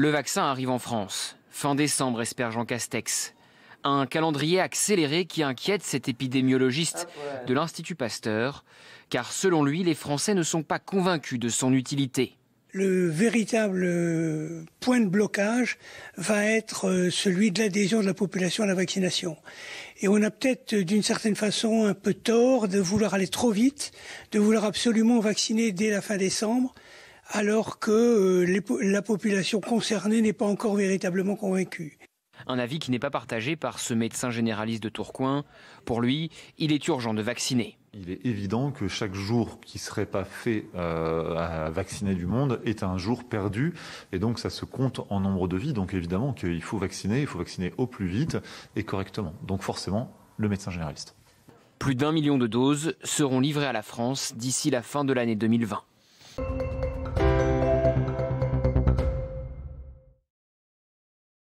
Le vaccin arrive en France. Fin décembre, espère Jean Castex. Un calendrier accéléré qui inquiète cet épidémiologiste ah, de l'Institut Pasteur, car selon lui, les Français ne sont pas convaincus de son utilité. Le véritable euh, point de blocage va être euh, celui de l'adhésion de la population à la vaccination. Et on a peut-être euh, d'une certaine façon un peu tort de vouloir aller trop vite, de vouloir absolument vacciner dès la fin décembre alors que euh, la population concernée n'est pas encore véritablement convaincue. Un avis qui n'est pas partagé par ce médecin généraliste de Tourcoing. Pour lui, il est urgent de vacciner. Il est évident que chaque jour qui ne serait pas fait euh, à vacciner du monde est un jour perdu. Et donc ça se compte en nombre de vies. Donc évidemment qu'il faut vacciner, il faut vacciner au plus vite et correctement. Donc forcément, le médecin généraliste. Plus d'un million de doses seront livrées à la France d'ici la fin de l'année 2020.